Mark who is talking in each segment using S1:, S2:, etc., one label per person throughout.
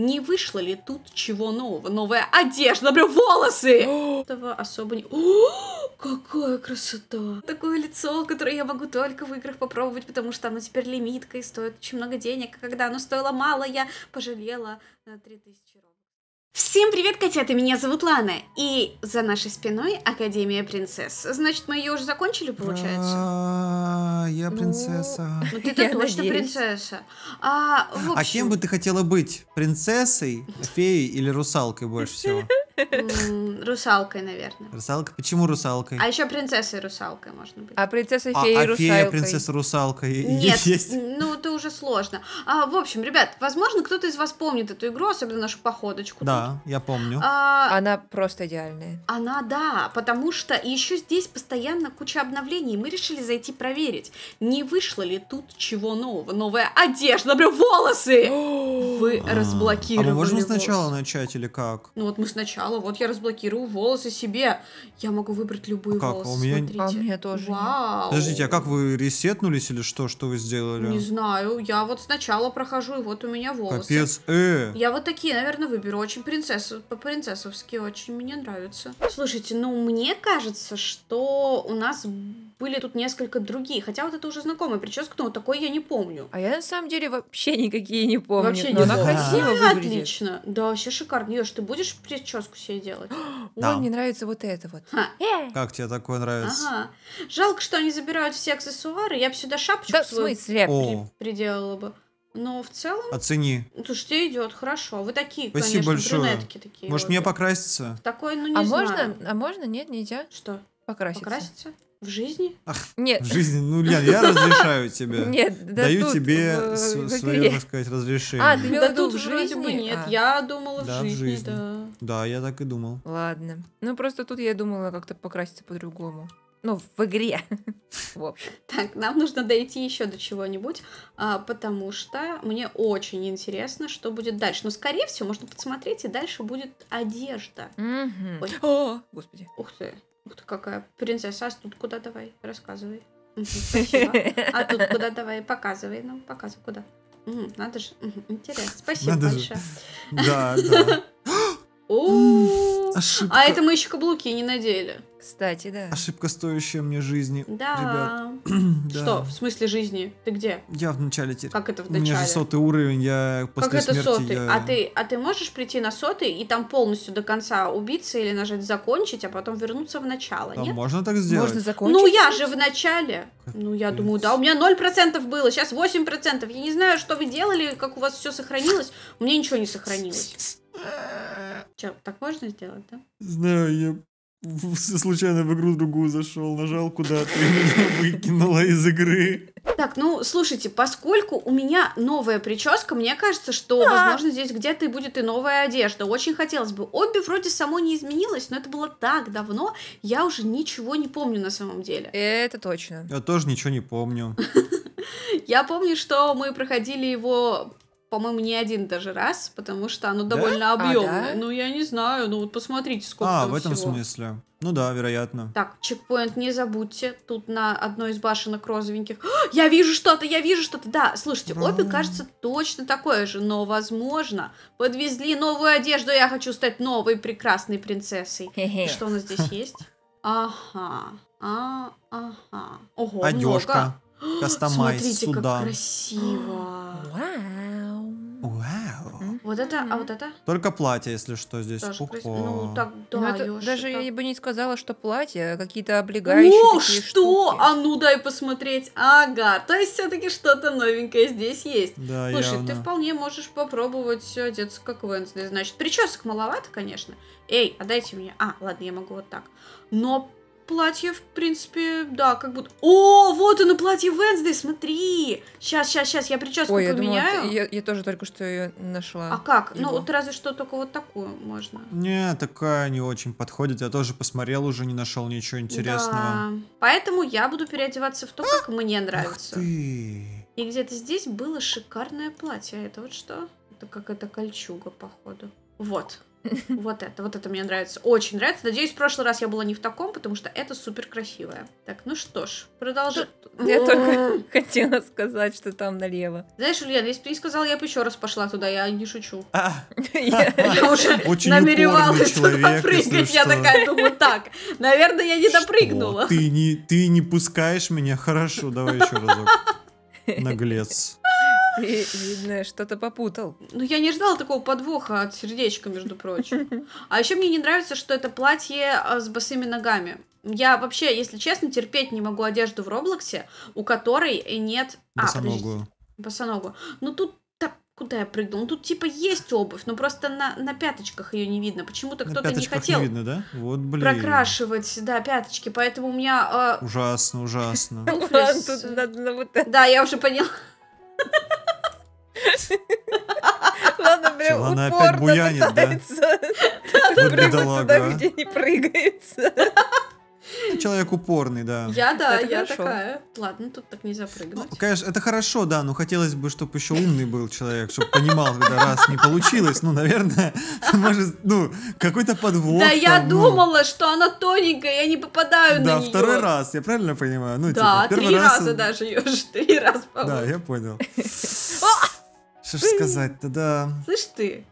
S1: Не вышло ли тут чего нового? Новая одежда, например, волосы! Этого особо не... О, какая красота! Такое лицо, которое я могу только в играх попробовать, потому что оно теперь лимитка и стоит очень много денег. А когда оно стоило мало, я пожалела на 3000 рублей. Всем привет, котята! Меня зовут Лана, и за нашей спиной Академия Принцесс. Значит, мы ее уже закончили, получается? Да, я ну,
S2: принцесса.
S1: Ну, ты-то точно надеюсь. принцесса. А, общем... а кем
S2: бы ты хотела быть? Принцессой, феей или русалкой больше
S1: всего? Русалкой, наверное.
S2: Русалка? Почему русалкой? А
S1: еще принцесса и русалка можно быть. А принцесса фея и русалка. А фея принцесса
S2: русалка Нет, есть?
S1: ну это уже сложно. А, в общем, ребят, возможно, кто-то из вас помнит эту игру, особенно нашу походочку.
S2: Да, тут. я помню.
S1: А, Она просто идеальная. Она, да, потому что еще здесь постоянно куча обновлений, и мы решили зайти проверить, не вышло ли тут чего нового. Новая одежда, например, волосы! Вы разблокировали. А мы можем сначала
S2: начать или как?
S1: Ну вот мы сначала сказала, вот я разблокирую волосы себе. Я могу выбрать любые как? волосы, а у меня... смотрите. А у меня тоже Вау. Нет. Подождите,
S2: а как вы ресетнулись или что? Что вы сделали? Не
S1: знаю, я вот сначала прохожу, и вот у меня волосы.
S2: Капец, э! Я
S1: вот такие, наверное, выберу. Очень принцессу, по-принцессовски очень мне нравится. Слушайте, ну мне кажется, что у нас были тут несколько другие, хотя вот это уже знакомая прическа, но вот такой я не помню. А я на самом деле вообще никакие не помню. Вообще не она красиво да, Отлично, да, вообще шикарно. Ёж, ты будешь прическу себе делать? Да. Ой, мне нравится вот это вот. Ха. Э!
S2: Как тебе такое нравится?
S1: Ага. Жалко, что они забирают все аксессуары, я бы сюда шапочку да, свою При- приделала бы. Но в целом... Оцени. Слушайте, идет хорошо. Вы такие, Спасибо конечно, большое. брюнетки такие. Может, вот. мне покраситься? Такое, ну, а не а знаю. Можно, а можно? Нет, нельзя. Что? Покраситься. Покраситься? В жизни? Ах, Нет. В жизни. Ну, лен я разрешаю тебе. Нет, да Даю тут, тебе в, свое, так сказать, разрешение. А, ты имела да тут в жизни? бы нет. А. Я думала да, в жизни, в жизни, да.
S2: Да, я так и думал.
S1: Ладно. Ну, просто тут я думала как-то покраситься по-другому. Ну, в игре. в общем. Так, нам нужно дойти еще до чего-нибудь, а, потому что мне очень интересно, что будет дальше. Но, скорее всего, можно посмотреть и дальше будет одежда. О, господи. Ух ты. Ух ты, какая принцесса. А тут куда давай? Рассказывай. Спасибо. А тут куда давай? Показывай нам. Ну, показывай, куда. Надо же. Интересно. Спасибо Надо большое. Же. Да, да. Ошибка. А это мы еще каблуки не надели. Кстати, да.
S2: Ошибка, стоящая мне жизни. Да. Ребят. да. Что?
S1: В смысле жизни? Ты где?
S2: Я в начале теперь. Как это в начале? У меня же сотый уровень, я после Как смерти, это сотый? Я... А, ты,
S1: а ты можешь прийти на сотый и там полностью до конца убиться или нажать закончить, а потом вернуться в начало, а
S2: нет? можно так сделать? Можно закончить? Ну,
S1: я же в начале. Капец. Ну, я думаю, да. У меня 0% было, сейчас 8%. Я не знаю, что вы делали, как у вас все сохранилось. У меня ничего не сохранилось. Че, так можно сделать, да?
S2: Знаю, я случайно в игру другую зашел, нажал куда-то и выкинула из игры.
S1: Так, ну, слушайте, поскольку у меня новая прическа, мне кажется, что, да. возможно, здесь где-то и будет и новая одежда. Очень хотелось бы. Обе вроде само не изменилось, но это было так давно, я уже ничего не помню на самом деле. Это точно.
S2: Я тоже ничего не помню.
S1: Я помню, что мы проходили его по-моему, не один даже раз, потому что оно довольно да? объемное. А, да? Ну, я не знаю, ну вот посмотрите, сколько А, в этом всего.
S2: смысле. Ну да, вероятно.
S1: Так, чекпоинт не забудьте. Тут на одной из башенок розовеньких. О, я вижу что-то, я вижу что-то. Да, слушайте, обе кажется точно такое же, но возможно подвезли новую одежду, я хочу стать новой прекрасной принцессой. Хе-хе. Что у нас здесь есть? Ага, а, ага. Ого, Одежка. много. Кастомайз Смотрите, как красиво. Wow. Вот это, mm -hmm. а вот это?
S2: Только платье, если что, здесь. Даже, Ну,
S1: так, ну, да, это, Даже так. я бы не сказала, что платье, а какие-то облегающие О, что? Штуки. А ну дай посмотреть. Ага, то есть все-таки что-то новенькое здесь есть. Да, Слушай, явно. ты вполне можешь попробовать одеться как Венсли. Значит, причесок маловато, конечно. Эй, отдайте мне. А, ладно, я могу вот так. Но Платье, в принципе, да, как будто... О, вот оно, платье Венсдей, смотри! Сейчас, сейчас, сейчас, я прическу Ой, поменяю. Я, думала, я, я тоже только что ее нашла. А как? Ну, Его. Ну, вот разве что только вот такую можно.
S2: Не, такая не очень подходит. Я тоже посмотрел, уже не нашел ничего интересного. Да.
S1: Поэтому я буду переодеваться в то, как а! мне нравится. Ух
S2: ты!
S1: И где-то здесь было шикарное платье. А это вот что? Это какая-то кольчуга, походу. Вот. Вот это, вот это мне нравится. Очень нравится. Надеюсь, в прошлый раз я была не в таком, потому что это супер красивое. Так, ну что ж, продолжим. Я только хотела сказать, что там налево. Знаешь, Ульяна, если бы ты не сказала, я бы еще раз пошла туда, я не шучу. А. Я уже намеревалась туда прыгать. Я такая думаю, так, наверное, я не допрыгнула. Ты
S2: не пускаешь меня? Хорошо, давай еще разок. Наглец.
S1: И, видно, что-то попутал. Ну, я не ждала такого подвоха от сердечка, между прочим. А еще мне не нравится, что это платье а, с босыми ногами. Я вообще, если честно, терпеть не могу одежду в Роблоксе, у которой нет... А, босоногую. А, босоногую. Ну, тут куда я прыгнул? Ну, тут типа есть обувь, но просто на, на пяточках ее не видно. Почему-то кто-то не хотел не видно,
S2: да? вот, блин. прокрашивать,
S1: да, пяточки, поэтому у меня...
S2: Э... Ужасно, ужасно.
S1: Да, я уже поняла. Ладно, прям
S2: Чего, она упорно опять буянит, пытается да?
S1: вот прыгнуть туда, где не прыгается.
S2: Ну, человек упорный, да. Я, да, это я хорошо. такая.
S1: Ладно, тут так нельзя прыгнуть. Ну,
S2: конечно, это хорошо, да, но хотелось бы, чтобы еще умный был человек, чтобы понимал, когда раз не получилось, ну, наверное, может, ну, какой-то подвох. Да, там, я ну. думала,
S1: что она тоненькая, я не попадаю да, на нее. Да, второй
S2: раз, я правильно понимаю? Ну, да, типа, три раз... раза
S1: даже ешь, три раза, по-моему. Да, я
S2: понял. Что ж сказать-то, да.
S1: Слышь ты.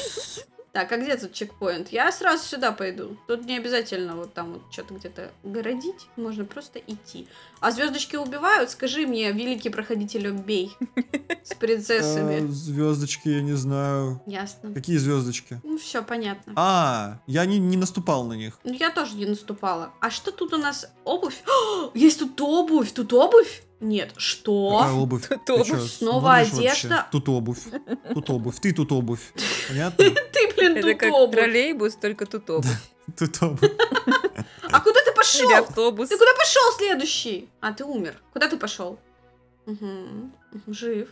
S1: Так, а где тут чекпоинт? Я сразу сюда пойду. Тут не обязательно вот там вот что-то где-то городить. Можно просто идти. А звездочки убивают? Скажи мне, великий проходитель, бей. С принцессами. Э,
S2: звездочки, я не знаю.
S1: Ясно. Какие
S2: звездочки? Ну,
S1: все понятно.
S2: А, я не, не наступал на них.
S1: Ну, я тоже не наступала. А что тут у нас? Обувь? А, есть тут обувь! Тут обувь? Нет, что? А, обувь. Тут обувь. Снова одежда. Тут
S2: обувь. Тут обувь. Ты тут обувь.
S1: Понятно? Ты Клин, Это как троллейбус, только тут обувь. Тут А куда ты пошел? автобус. Ты куда пошел следующий? А, ты умер. Куда ты пошел? Жив.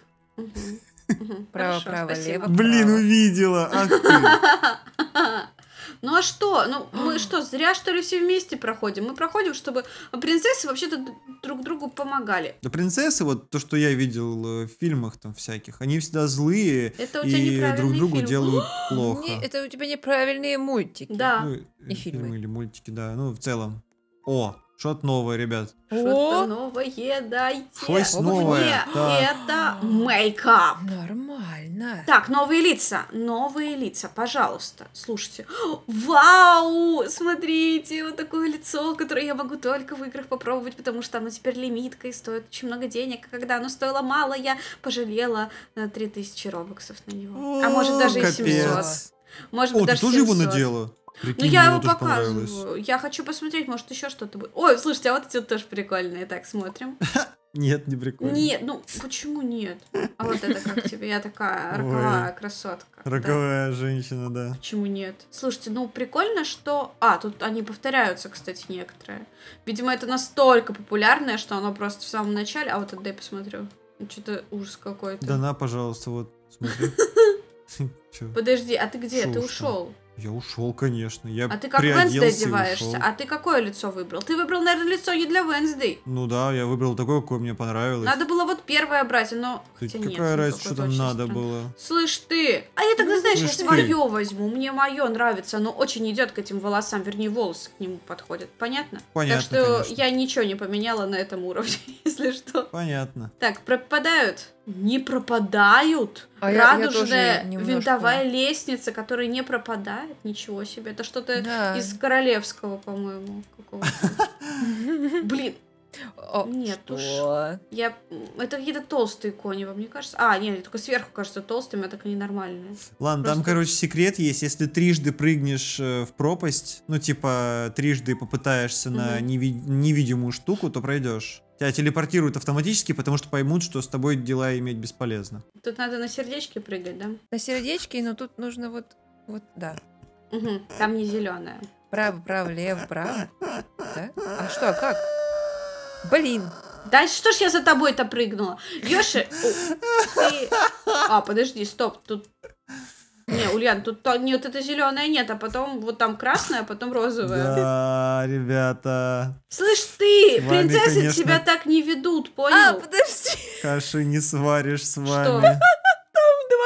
S1: Право, право, лево. Блин,
S2: увидела. Ах
S1: ты. Ну а что? Ну мы что, зря что ли все вместе проходим? Мы проходим, чтобы принцессы вообще-то друг другу помогали.
S2: Да принцессы, вот то, что я видел э, в фильмах там всяких, они всегда злые это и друг другу фильм. делают плохо. Не,
S1: это у тебя неправильные мультики. Да. Ну,
S2: и фильмы. фильмы или мультики, да. Ну в целом. О, что-то новое, ребят.
S1: Что-то новое дайте. Что то новое. Мне это мейкап. Нормально. Так, новые лица. Новые лица, пожалуйста. Слушайте. Вау! Смотрите, вот такое лицо, которое я могу только в играх попробовать, потому что оно теперь лимитка и стоит очень много денег. А когда оно стоило мало, я пожалела на э, 3000 робоксов на него. О, а может даже капец. и 700. Может, О, ты тоже 700. его надела? Прикинь, ну, я его показываю. Я хочу посмотреть, может, еще что-то будет. Ой, слушайте, а вот эти тоже прикольные. Так, смотрим. Нет, не прикольно. Нет, ну почему нет? А вот это как тебе? Я такая роковая Ой, красотка. Роковая
S2: да. женщина, да.
S1: Почему нет? Слушайте, ну прикольно, что... А, тут они повторяются, кстати, некоторые. Видимо, это настолько популярное, что оно просто в самом начале... А вот это дай посмотрю. Что-то ужас какой-то. Да на,
S2: пожалуйста, вот, смотри. Подожди, а ты где? Ты ушел. Я ушел, конечно. Я а ты как Венсдей одеваешься? Ушел. А
S1: ты какое лицо выбрал? Ты выбрал, наверное, лицо не для Венсдей.
S2: Ну да, я выбрал такое, какое мне понравилось. Надо
S1: было вот первое брать, но... Ты, Хотя какая нет, ну, разница, что там
S2: надо странно. было?
S1: Слышь, ты, я тогда, ну, знаешь, ну, я свое возьму. Мне мое нравится, оно очень идет к этим волосам. Вернее, волосы к нему подходят. Понятно? Понятно, Так что конечно. я ничего не поменяла на этом уровне, если что.
S2: Понятно.
S1: Так, пропадают? Не пропадают. А я- я Радужная тоже немножко- винтовая лестница, которая не пропадает. Ничего себе. Это что-то Да. из королевского, по-моему, Блин, о, Нет что? уж. Я... Это какие-то толстые кони, вам не кажется? А, нет, только сверху кажется толстыми, а так они нормальные. Ладно, Просто... там,
S2: короче, секрет есть. Если трижды прыгнешь э, в пропасть, ну, типа, трижды попытаешься угу. на неви... невидимую штуку, то пройдешь. Тебя телепортируют автоматически, потому что поймут, что с тобой дела иметь бесполезно.
S1: Тут надо на сердечке прыгать, да? На сердечке, но тут нужно вот... Вот, да. Угу, там не зеленая. Право, право, лево, право. Да? А что, как? Блин. Да что ж я за тобой-то прыгнула? Ёши, ты... А, подожди, стоп, тут... Не, Ульян, тут не, вот это зеленое нет, а потом вот там красное, а потом розовое.
S2: Да, ребята.
S1: Слышь ты, вами, принцессы конечно... тебя так не ведут, понял? А, подожди.
S2: Каши не сваришь с вами. Что?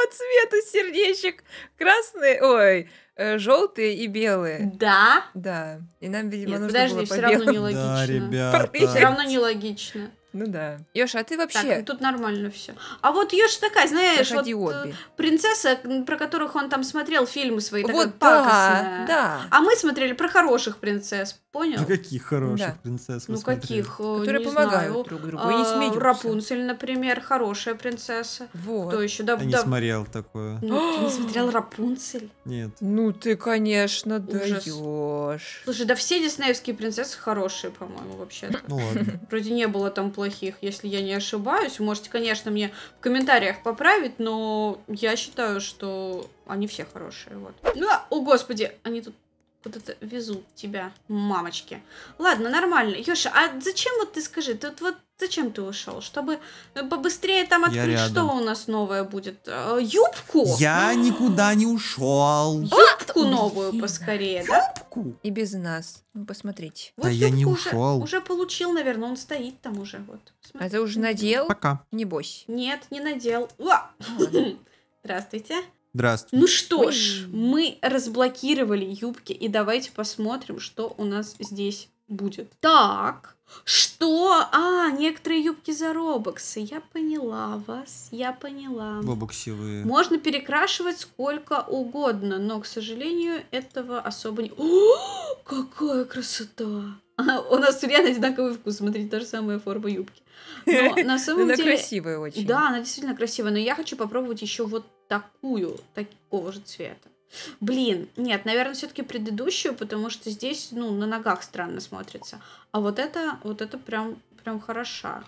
S1: цвета сердечек. Красные, ой, э, желтые и белые. Да? Да. И нам, видимо, Нет, нужно подожди, было все равно нелогично. Да, ребята. Все равно нелогично. Ну да. Ёша, а ты вообще... Так, тут нормально все. А вот Ёша такая, знаешь, Проходи вот обе. Э, принцесса, про которых он там смотрел фильмы свои, такая вот, пакостная. Да, да. А мы смотрели про хороших принцесс, Понял? А
S2: каких хороших да. принцесс? Ну каких? Э, Которые не помогают знаю. друг другу. А, и
S1: Рапунцель, например, хорошая принцесса. Вот. Кто еще? Да, я да... не смотрел такое. Ну, ты не смотрел Рапунцель? Нет. Ну ты, конечно, даешь. Слушай, да все диснеевские принцессы хорошие, по-моему, вообще. Ну ладно. Вроде не было там плохих, если я не ошибаюсь. Можете, конечно, мне в комментариях поправить, но я считаю, что они все хорошие. Вот. Ну, а, о господи, они тут вот это везу тебя, мамочки. Ладно, нормально. Ёша, а зачем вот ты скажи, тут вот зачем ты ушел? Чтобы э, побыстрее там открыть, что у нас новое будет? Э, юбку?
S2: Я никуда не ушел.
S1: Юбку новую поскорее, да? Юбку? И без нас. Ну, посмотрите. да я не ушел. Уже, получил, наверное, он стоит там уже. Вот. Смотри. А ты уже надел? Пока. Не бойся. Нет, не надел. Здравствуйте. Здравствуйте. Ну что ж, мы разблокировали юбки, и давайте посмотрим, что у нас здесь будет. Так, что? А, некоторые юбки за робоксы. Я поняла вас, я поняла. Робоксевые. Можно перекрашивать сколько угодно, но, к сожалению, этого особо не... О, какая красота! У нас реально одинаковый вкус, смотрите, та же самая форма юбки. Но на самом деле... Она красивая очень. Да, она действительно красивая, но я хочу попробовать еще вот такую, такого же цвета. Блин, нет, наверное, все-таки предыдущую, потому что здесь, ну, на ногах странно смотрится. А вот это, вот это прям, прям хороша.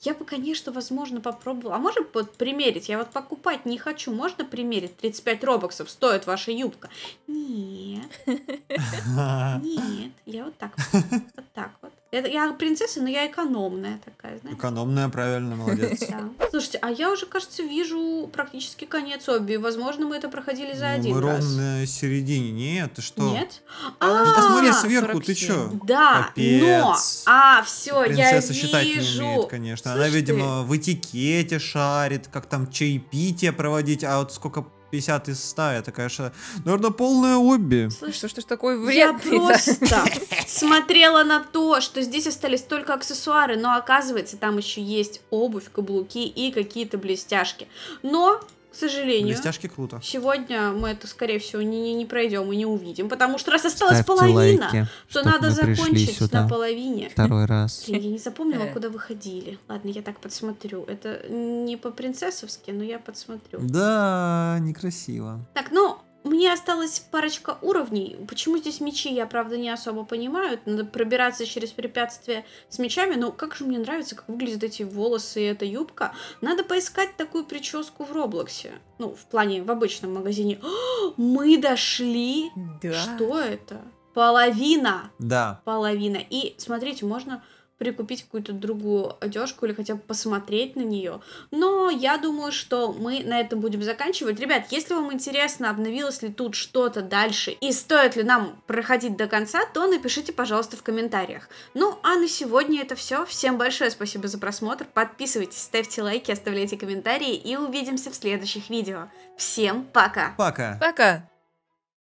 S1: Я бы, конечно, возможно, попробовала. А можно вот примерить? Я вот покупать не хочу. Можно примерить? 35 робоксов стоит ваша юбка. Нет. Нет. Я вот так. Вот так. Это, я принцесса, но я экономная такая, знаешь.
S2: Экономная, правильно, молодец.
S1: Да. Слушайте, а я уже, кажется, вижу практически конец обе, Возможно, мы это проходили за ну, один мы раз. Мы
S2: ровно середине. Нет, ты что? Нет?
S1: А, -а, -а смотри сверху, 47. ты что? Да, Капец. но... А, все, я вижу. Принцесса считать не умеет, конечно. Слушай, Она, видимо,
S2: ты... в этикете шарит, как там чаепитие проводить, а вот сколько 50 из 100, это, конечно, наверное, полное хобби.
S1: Слышь, что ж такое? вредный? Я просто смотрела на то, что здесь остались только аксессуары, но оказывается, там еще есть обувь, каблуки и какие-то блестяшки. Но к сожалению. Блестяшки круто. Сегодня мы это, скорее всего, не, не, не пройдем и не увидим, потому что раз осталась Ставьте половина, лайки, то надо закончить сюда. на половине. Второй раз. Блин, я не запомнила, э. куда выходили. Ладно, я так подсмотрю. Это не по-принцессовски, но я подсмотрю.
S2: Да, некрасиво.
S1: Так, ну, мне осталась парочка уровней. Почему здесь мечи, я правда не особо понимаю. Надо пробираться через препятствия с мечами. Но как же мне нравится, как выглядят эти волосы и эта юбка. Надо поискать такую прическу в Роблоксе. Ну, в плане в обычном магазине. О, мы дошли! Да. Что это? Половина! Да. Половина. И смотрите, можно прикупить какую-то другую одежку или хотя бы посмотреть на нее. Но я думаю, что мы на этом будем заканчивать. Ребят, если вам интересно, обновилось ли тут что-то дальше и стоит ли нам проходить до конца, то напишите, пожалуйста, в комментариях. Ну, а на сегодня это все. Всем большое спасибо за просмотр. Подписывайтесь, ставьте лайки, оставляйте комментарии и увидимся в следующих видео. Всем пока! Пока! Пока!